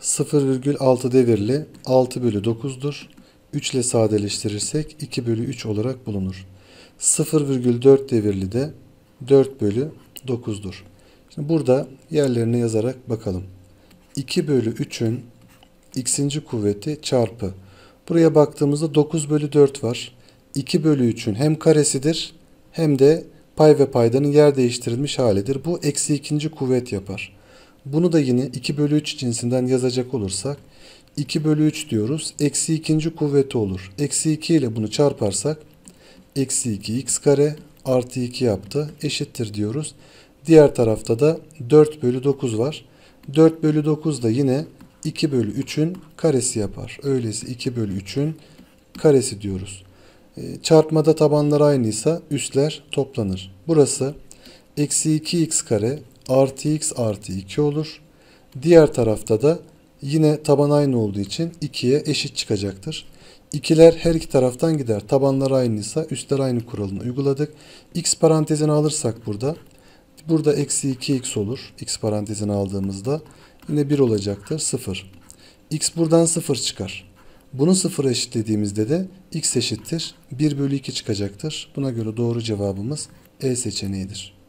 0,6 devirli 6 bölü 9'dur. 3 ile sadeleştirirsek 2 bölü 3 olarak bulunur. 0,4 devirli de 4 bölü 9'dur. Şimdi burada yerlerini yazarak bakalım. 2 bölü 3'ün x'inci kuvveti çarpı. Buraya baktığımızda 9 bölü 4 var. 2 bölü 3'ün hem karesidir hem de pay ve paydanın yer değiştirilmiş halidir. Bu eksi ikinci kuvvet yapar. Bunu da yine 2 bölü 3 cinsinden yazacak olursak 2 bölü 3 diyoruz. Eksi 2. kuvveti olur. Eksi 2 ile bunu çarparsak eksi 2 x kare artı 2 yaptı. Eşittir diyoruz. Diğer tarafta da 4 bölü 9 var. 4 bölü 9 da yine 2 bölü 3'ün karesi yapar. Öyleyse 2 bölü 3'ün karesi diyoruz. Ee, çarpmada tabanlar aynıysa üstler toplanır. Burası eksi 2x kare artı x artı 2 olur. Diğer tarafta da yine taban aynı olduğu için 2'ye eşit çıkacaktır. İkiler her iki taraftan gider. Tabanlar aynıysa üstler aynı kuralını uyguladık. X parantezini alırsak burada. Burada eksi 2x olur. X parantezini aldığımızda yine 1 olacaktır. 0. X buradan 0 çıkar. Bunu 0 eşitlediğimizde de x eşittir. 1 bölü 2 çıkacaktır. Buna göre doğru cevabımız E seçeneğidir.